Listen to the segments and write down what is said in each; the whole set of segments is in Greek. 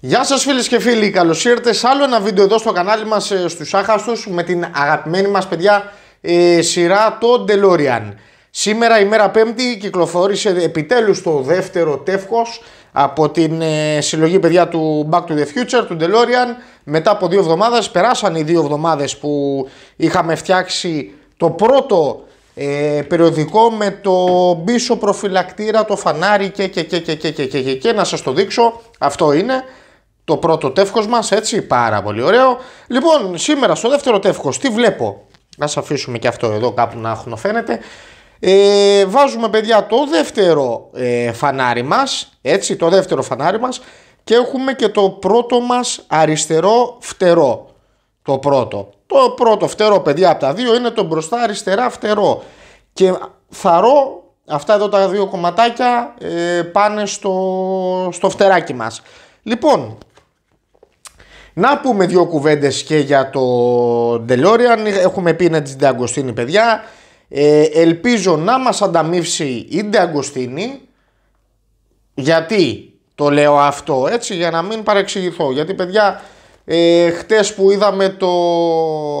Γεια σας φίλες και φίλοι, καλώς ήρθατε σε άλλο ένα βίντεο εδώ στο κανάλι μας στους άχαστους με την αγαπημένη μας παιδιά ε, σειρά το DeLorean. Σήμερα η μέρα πέμπτη κυκλοφόρησε επιτέλους το δεύτερο τεύχος από την ε, συλλογή παιδιά του Back to the Future, του DeLorean. Μετά από δύο εβδομάδες, περάσαν οι δύο εβδομάδες που είχαμε φτιάξει το πρώτο περιοδικό με το πίσω προφυλακτήρα, το φανάρι και και και και και και να σας το δείξω, αυτό είναι το πρώτο τεύχος μας, έτσι, πάρα πολύ ωραίο. Λοιπόν, σήμερα στο δεύτερο τεύχος, τι βλέπω, να σας αφήσουμε και αυτό εδώ κάπου να έχουν Ε, βάζουμε παιδιά το δεύτερο ε, φανάρι μας, έτσι, το δεύτερο φανάρι μας και έχουμε και το πρώτο μας αριστερό φτερό, το πρώτο. Το πρώτο φτερό παιδιά από τα δύο είναι το μπροστά αριστερά φτερό και θαρώ αυτά εδώ τα δύο κομματάκια ε, πάνε στο, στο φτεράκι μας. Λοιπόν, να πούμε δύο κουβέντες και για το DeLorean. Έχουμε πει είναι της Ντεαγκοστίνη, παιδιά. Ε, ελπίζω να μας ανταμείψει η Ντεαγκοστίνη. Γιατί το λέω αυτό, έτσι, για να μην παρεξηγηθώ. Γιατί, παιδιά, ε, χτες που είδαμε το,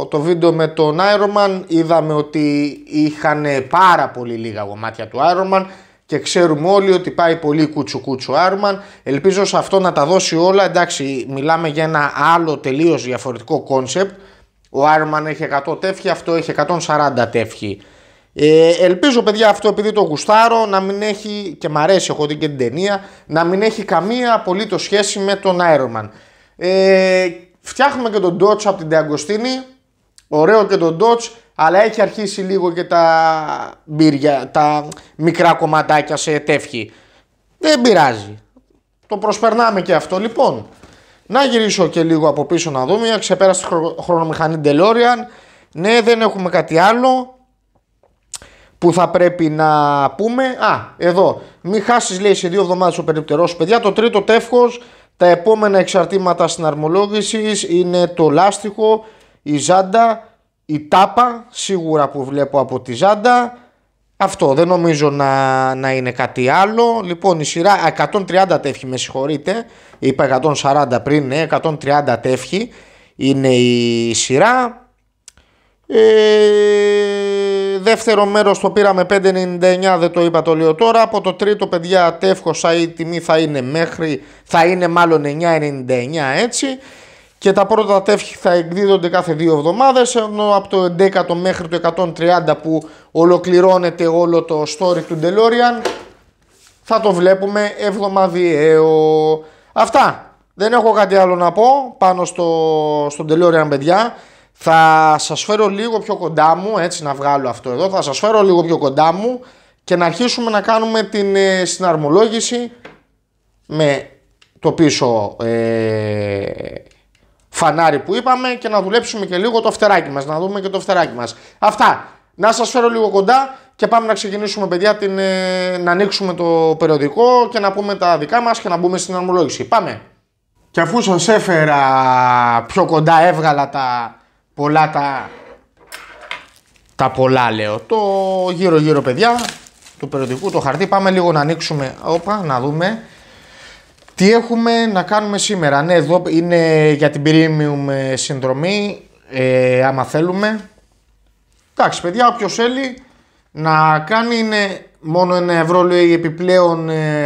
το βίντεο με τον Ironman, είδαμε ότι είχαν πάρα πολύ λίγα κομμάτια του Ironman και ξέρουμε όλοι ότι πάει πολύ κούτσου κούτσου Άρμαν. Ελπίζω σε αυτό να τα δώσει όλα. Εντάξει, μιλάμε για ένα άλλο τελείως διαφορετικό κόνσεπτ. Ο Άρμαν έχει 100 τεύχη, αυτό έχει 140 τεύχη. Ε, ελπίζω παιδιά αυτό επειδή το γουστάρω να μην έχει και μ' αρέσει έχω δει και την ταινία να μην έχει καμία απολύτως σχέση με τον Ironman. Ε, φτιάχνουμε και τον Dodge από την Τεαγκοστίνη. ωραίο και τον Dodge αλλά έχει αρχίσει λίγο και τα μπύρια, τα μικρά κομματάκια σε τεύχη. Δεν πειράζει. Το προσπερνάμε και αυτό. Λοιπόν, να γυρίσω και λίγο από πίσω να δούμε. Ξεπέρασε τη χρονομηχανή DeLorean. Ναι, δεν έχουμε κάτι άλλο που θα πρέπει να πούμε. Α, εδώ. Μην χάσεις, λέει, σε δύο εβδομάδες ο περιπτερός παιδιά. Το τρίτο τεύχος, τα επόμενα εξαρτήματα συναρμολόγηση είναι το λάστιχο, η ζάντα, η τάπα σίγουρα που βλέπω από τη Ζάντα. Αυτό δεν νομίζω να, να είναι κάτι άλλο. Λοιπόν η σειρά 130 τεύχη με συγχωρείτε. Είπα 140 πριν, ναι, 130 τεύχη είναι η σειρά. Ε, δεύτερο μέρος το πήραμε 5.99 δεν το είπα το λέω τώρα από το τρίτο παιδιά τεύχωσα η τιμή θα είναι μέχρι θα είναι μάλλον 9.99 έτσι και τα πρώτα τεύχη θα εκδίδονται κάθε δύο εβδομάδες ενώ από το 11ο μέχρι το 130 που ολοκληρώνεται όλο το story του DeLorean θα το βλέπουμε εβδομαδιαίο. Αυτά. Δεν έχω κάτι άλλο να πω πάνω στο, στο DeLorean παιδιά. Θα σας φέρω λίγο πιο κοντά μου, έτσι να βγάλω αυτό εδώ, θα σας φέρω λίγο πιο κοντά μου και να αρχίσουμε να κάνουμε την ε, συναρμολόγηση με το πίσω ε, φανάρι που είπαμε και να δουλέψουμε και λίγο το φτεράκι μας, να δούμε και το φτεράκι μας. Αυτά. Να σας φέρω λίγο κοντά και πάμε να ξεκινήσουμε παιδιά την, ε, να ανοίξουμε το περιοδικό και να πούμε τα δικά μας και να μπούμε στην αρμολόγηση. Πάμε. Και αφού σας έφερα πιο κοντά έβγαλα τα πολλά τα... Τα πολλά λέω. Το γύρω γύρω παιδιά του περιοδικού, το χαρτί. Πάμε λίγο να ανοίξουμε. Όπα, να δούμε. Τι έχουμε να κάνουμε σήμερα. Ναι, εδώ είναι για την premium ε, συνδρομή, ε, άμα θέλουμε. Εντάξει, παιδιά, όποιος θέλει να κάνει είναι μόνο ένα ευρώ λέει επιπλέον ε,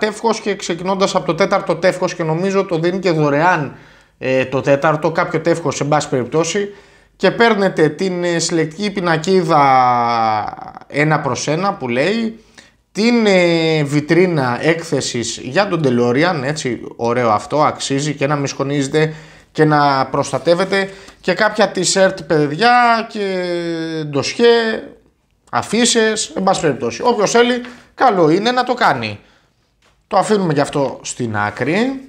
ε και ξεκινώντας από το τέταρτο τεύχος και νομίζω το δίνει και δωρεάν ε, το τέταρτο, κάποιο τεύχος σε μπάση περιπτώσει και παίρνετε την συλλεκτική πινακίδα ένα προς ένα που λέει την ε, βιτρίνα έκθεσης για τον DeLorean, έτσι ωραίο αυτό, αξίζει και να μισκονίζετε και να προστατεύετε και κάποια t-shirt παιδιά και ντοσιέ, Αφήσει, εν πάση περιπτώσει. Όποιος θέλει, καλό είναι να το κάνει. Το αφήνουμε γι' αυτό στην άκρη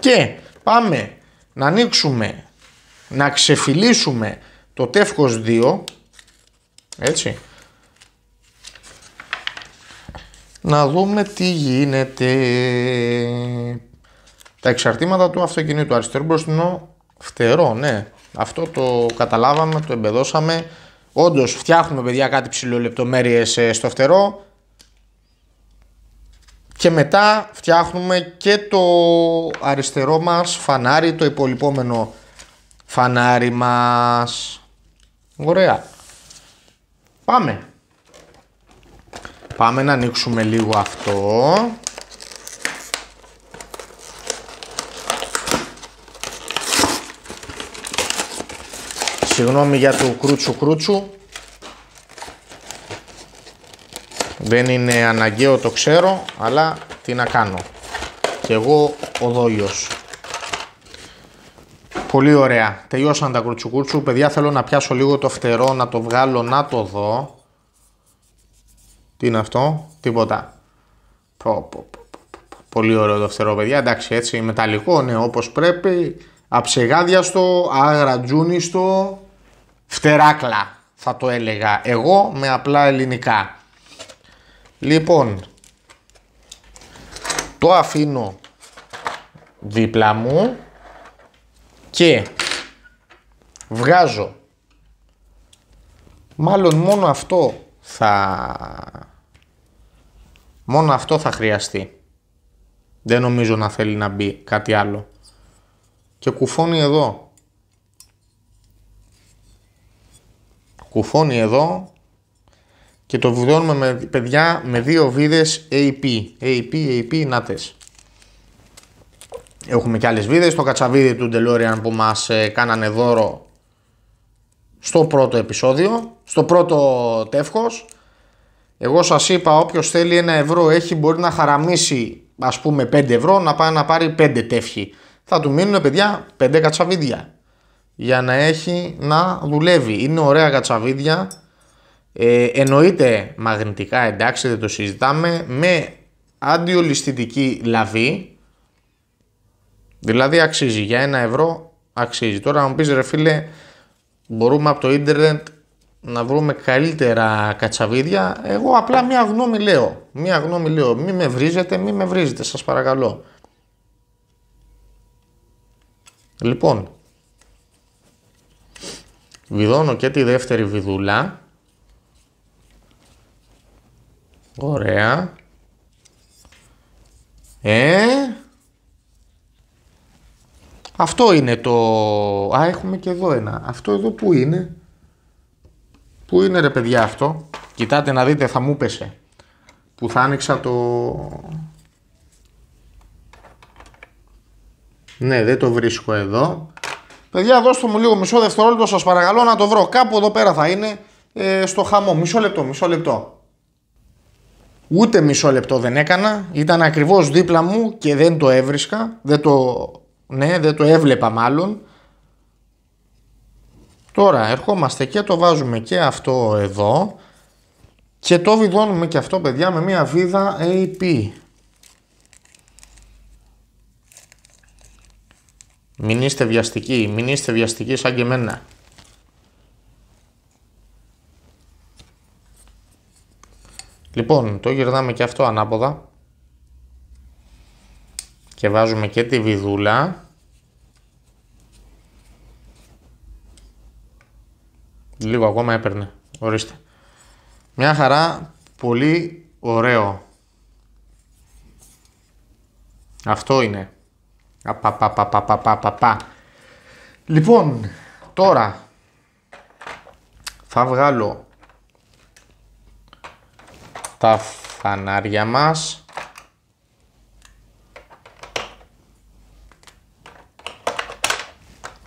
και πάμε να ανοίξουμε, να ξεφυλίσουμε το τεύχος 2, έτσι, να δούμε τι γίνεται. Τα εξαρτήματα του αυτοκινήτου αριστερό μπροστινό φτερό, ναι. Αυτό το καταλάβαμε, το εμπεδώσαμε. Όντως φτιάχνουμε παιδιά κάτι ψηλό ε, στο φτερό. Και μετά φτιάχνουμε και το αριστερό μας φανάρι, το υπολοιπόμενο φανάρι μας. Ωραία. Πάμε. Πάμε να ανοίξουμε λίγο αυτό. Συγγνώμη για το κρούτσου κρούτσου. Δεν είναι αναγκαίο το ξέρω, αλλά τι να κάνω. Και εγώ ο δόλιος. Πολύ ωραία. Τελειώσαν τα κρουτσου Παιδιά θέλω να πιάσω λίγο το φτερό, να το βγάλω, να το δω. Τι είναι αυτό, τίποτα. Πολύ ωραίο φτερό, παιδιά. Εντάξει, έτσι, μεταλλικό, ναι, όπως πρέπει. Αψεγάδιαστο, αγρατζούνιστο, φτεράκλα, θα το έλεγα εγώ με απλά ελληνικά. Λοιπόν, το αφήνω δίπλα μου και βγάζω μάλλον μόνο αυτό θα... Μόνο αυτό θα χρειαστεί. Δεν νομίζω να θέλει να μπει κάτι άλλο. Και κουφώνει εδώ. Κουφώνει εδώ και το βιδώνουμε, με παιδιά με δύο βίδες AP. AP, AP, νάτες. Έχουμε και άλλες βίδες. Το κατσαβίδι του DeLorean που μας ε, κάνανε δώρο στο πρώτο επεισόδιο, στο πρώτο τεύχος. Εγώ σας είπα όποιος θέλει ένα ευρώ έχει μπορεί να χαραμίσει ας πούμε 5 ευρώ να πάει να πάρει 5 τεύχη. Θα του μείνουν παιδιά 5 κατσαβίδια για να έχει να δουλεύει. Είναι ωραία κατσαβίδια, ε, εννοείται μαγνητικά εντάξει δεν το συζητάμε, με αντιολισθητική λαβή, δηλαδή αξίζει για ένα ευρώ αξίζει. Τώρα μου πεις ρε φίλε μπορούμε από το ίντερνετ να βρούμε καλύτερα κατσαβίδια. Εγώ απλά μία γνώμη λέω. Μία γνώμη λέω. Μη με βρίζετε, μη με βρίζετε, σας παρακαλώ. Λοιπόν, βιδώνω και τη δεύτερη βιδούλα. Ωραία. Ε, αυτό είναι το... Α, έχουμε και εδώ ένα. Αυτό εδώ που είναι. Πού είναι ρε παιδιά αυτό. Κοιτάτε να δείτε, θα μου πέσε. Που θα άνοιξα το... Ναι, δεν το βρίσκω εδώ. Παιδιά, δώστε μου λίγο μισό δευτερόλεπτο, σας παρακαλώ να το βρω. Κάπου εδώ πέρα θα είναι, ε, στο χαμό. Μισό λεπτό, μισό λεπτό. Ούτε μισό λεπτό δεν έκανα. Ήταν ακριβώς δίπλα μου και δεν το έβρισκα. Δεν το ναι, δεν το έβλεπα μάλλον. Τώρα ερχόμαστε και το βάζουμε και αυτό εδώ και το βιδώνουμε και αυτό παιδιά με μια βίδα AP. Μην είστε βιαστικοί, μην είστε βιαστικοί σαν και εμένα. Λοιπόν, το γυρνάμε και αυτό ανάποδα και βάζουμε και τη βιδούλα. Λίγο ακόμα έπαιρνε. Ορίστε. Μια χαρά. Πολύ ωραίο. Αυτό είναι. πα Λοιπόν, τώρα θα βγάλω τα φανάρια μας.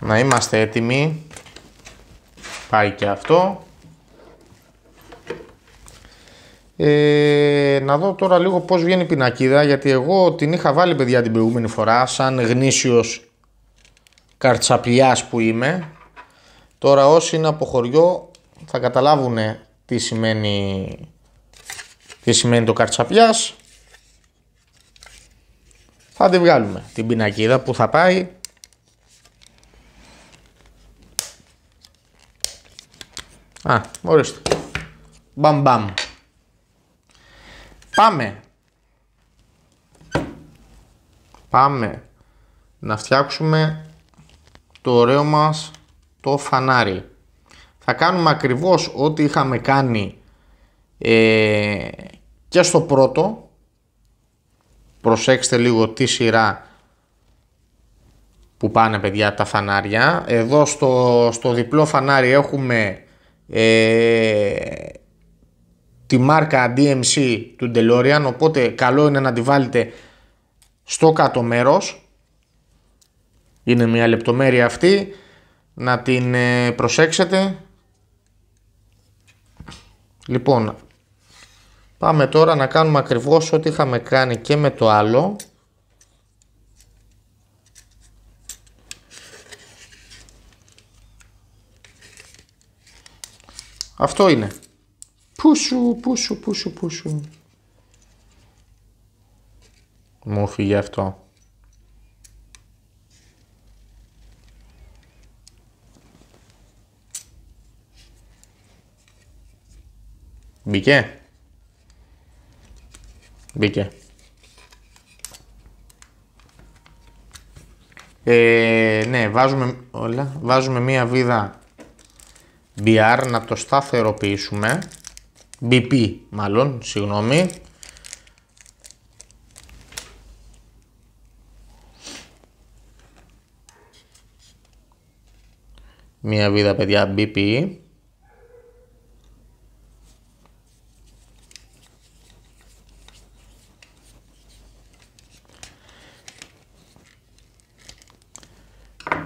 να είμαστε έτοιμοι. Πάει και αυτό. Ε, να δω τώρα λίγο πώς βγαίνει η πινακίδα, γιατί εγώ την είχα βάλει παιδιά την προηγούμενη φορά, σαν γνήσιος καρτσαπλιάς που είμαι. Τώρα όσοι είναι από χωριό θα καταλάβουν τι σημαίνει, τι σημαίνει το καρτσαπιάς. Θα τη βγάλουμε την πινακίδα που θα πάει Α, ορίστε. Μπαμ μπαμ. Πάμε. Πάμε να φτιάξουμε το ωραίο μας το φανάρι. Θα κάνουμε ακριβώς ό,τι είχαμε κάνει ε, και στο πρώτο. Προσέξτε λίγο τι σειρά που πάνε παιδιά τα φανάρια. Εδώ στο, στο διπλό φανάρι έχουμε ε, τη μάρκα DMC του DeLorean οπότε καλό είναι να τη βάλετε στο κάτω μέρος είναι μια λεπτομέρεια αυτή να την ε, προσέξετε λοιπόν πάμε τώρα να κάνουμε ακριβώς ό,τι είχαμε κάνει και με το άλλο Αυτό είναι. Πούσου, πούσου, πούσου, πούσου. Μου φύγει αυτό. Μπήκε. Μπήκε. Ε, ναι, βάζουμε όλα. Βάζουμε μία βίδα BR να το σταθεροποιήσουμε. BP μάλλον, συγγνώμη. Μία βίδα παιδιά BP.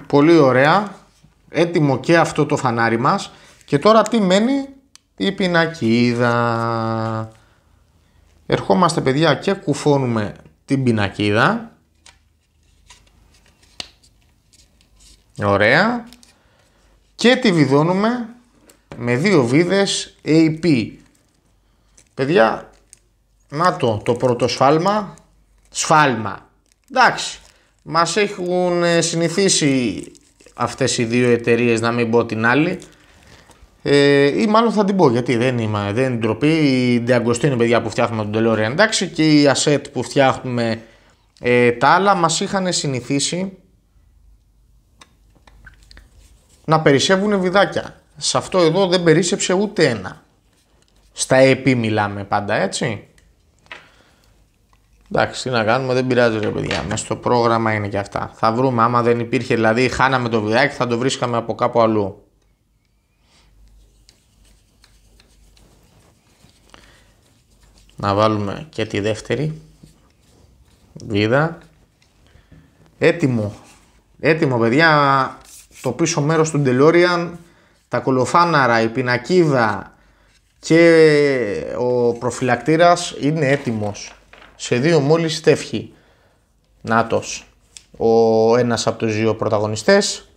Πολύ ωραία. Έτοιμο και αυτό το φανάρι μας. Και τώρα τι μένει η πινακίδα. Ερχόμαστε παιδιά και κουφώνουμε την πινακίδα. Ωραία. Και τη βιδώνουμε με δύο βίδες AP. Παιδιά, να το, το πρώτο σφάλμα. Σφάλμα. Εντάξει, μας έχουν συνηθίσει αυτές οι δύο εταιρείες να μην πω την άλλη. Ε, ή μάλλον θα την πω γιατί δεν, είμαι, δεν είναι ντροπή. Η είναι παιδιά που φτιάχνουμε τον Τελόρια εντάξει και η Ασέτ που φτιάχνουμε ε, τα άλλα μας είχαν συνηθίσει να περισσεύουν βιδάκια. Σε αυτό εδώ δεν περίσεψε ούτε ένα. Στα επί μιλάμε πάντα έτσι. Εντάξει, τι να κάνουμε, δεν πειράζει ρε παιδιά. Μέσα στο πρόγραμμα είναι και αυτά. Θα βρούμε. Άμα δεν υπήρχε, δηλαδή, χάναμε το βιδάκι, θα το βρίσκαμε από κάπου αλλού. Να βάλουμε και τη δεύτερη βίδα. Έτοιμο. Έτοιμο, παιδιά. Το πίσω μέρος του DeLorean, τα κολοφάναρα, η πινακίδα και ο προφυλακτήρας είναι έτοιμος σε δύο μόλις στεύχη. Νάτος, ο ένας από τους δύο πρωταγωνιστές.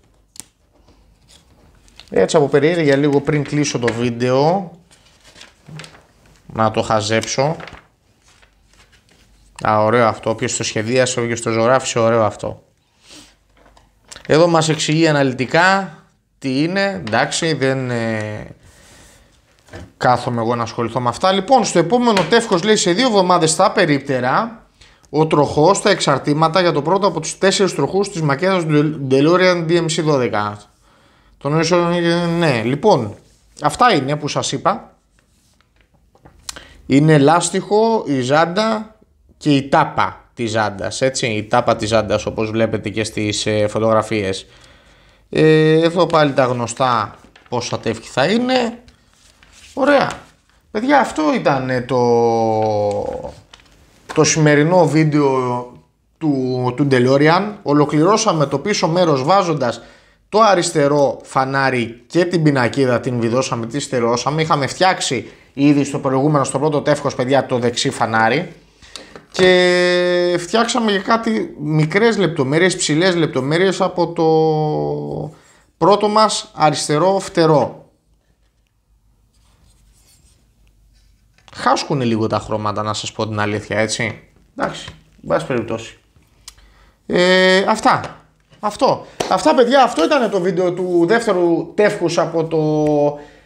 Έτσι από περιέργεια λίγο πριν κλείσω το βίντεο, να το χαζέψω. Α, ωραίο αυτό, όποιος το σχεδίασε, όποιος το ζωγράφησε, ωραίο αυτό. Εδώ μας εξηγεί αναλυτικά τι είναι, εντάξει, δεν, ε, κάθομαι εγώ να ασχοληθώ με αυτά. Λοιπόν, στο επόμενο τεύχος λέει σε δύο εβδομάδες στα περίπτερα ο τροχός στα εξαρτήματα για το πρώτο από τους τέσσερις τροχούς της μακέτα του DeLorean DMC 12. Τον έσω, ναι, λοιπόν, αυτά είναι που σας είπα. Είναι λάστιχο, η ζάντα και η τάπα της ζάντας, έτσι, η τάπα της ζάντας όπως βλέπετε και στις ε, φωτογραφίες. Ε, εδώ πάλι τα γνωστά πόσα τεύχη θα είναι, Ωραία. Παιδιά, αυτό ήταν ε, το, το σημερινό βίντεο του, του DeLorean. Ολοκληρώσαμε το πίσω μέρος βάζοντας το αριστερό φανάρι και την πινακίδα την βιδώσαμε, τη στερεώσαμε. Είχαμε φτιάξει ήδη στο προηγούμενο, στο πρώτο τεύχος, παιδιά, το δεξί φανάρι. Και φτιάξαμε και κάτι μικρές λεπτομέρειες, ψηλές λεπτομέρειες από το πρώτο μας αριστερό φτερό. χάσκουν λίγο τα χρώματα, να σας πω την αλήθεια, έτσι. Εντάξει, βάση περιπτώσει. Ε, αυτά. Αυτό. Αυτά, παιδιά, αυτό ήταν το βίντεο του δεύτερου τεύχους από το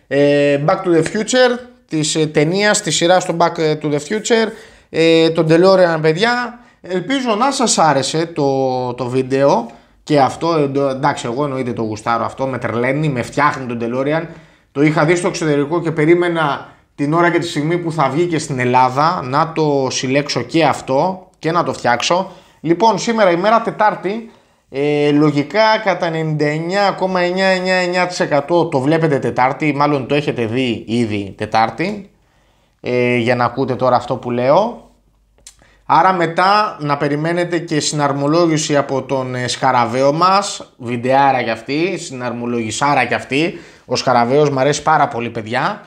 ε, Back to the Future, της ε, ταινίας, της σειράς του Back ε, to the Future, ε, τον DeLorean, παιδιά. Ελπίζω να σας άρεσε το, το βίντεο και αυτό, ε, εντάξει, εγώ εννοείται το γουστάρω αυτό, με τρελαίνει, με φτιάχνει τον DeLorean. Το είχα δει στο εξωτερικό και περίμενα την ώρα και τη στιγμή που θα βγει και στην Ελλάδα να το συλλέξω και αυτό και να το φτιάξω. Λοιπόν, σήμερα η μέρα Τετάρτη, ε, λογικά κατά 99,999% το βλέπετε Τετάρτη, μάλλον το έχετε δει ήδη Τετάρτη, ε, για να ακούτε τώρα αυτό που λέω. Άρα μετά να περιμένετε και συναρμολόγηση από τον ε, Σκαραβαίο μας, βιντεάρα κι αυτή, συναρμολογησάρα κι αυτή. Ο Σκαραβαίος μου αρέσει πάρα πολύ παιδιά,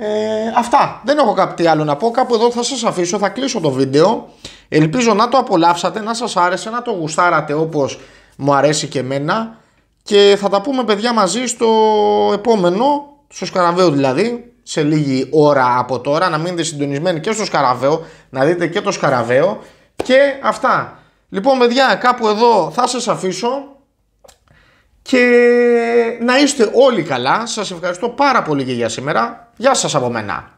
ε, αυτά. Δεν έχω κάτι άλλο να πω. Κάπου εδώ θα σας αφήσω, θα κλείσω το βίντεο. Ελπίζω να το απολαύσατε, να σας άρεσε, να το γουστάρατε όπως μου αρέσει και εμένα. Και θα τα πούμε παιδιά μαζί στο επόμενο, στο σκαραβέο δηλαδή, σε λίγη ώρα από τώρα. Να μείνετε συντονισμένοι και στο σκαραβέο να δείτε και το σκαραβέο Και αυτά. Λοιπόν παιδιά, κάπου εδώ θα σας αφήσω και να είστε όλοι καλά. Σας ευχαριστώ πάρα πολύ και για σήμερα. Γεια σας από μένα.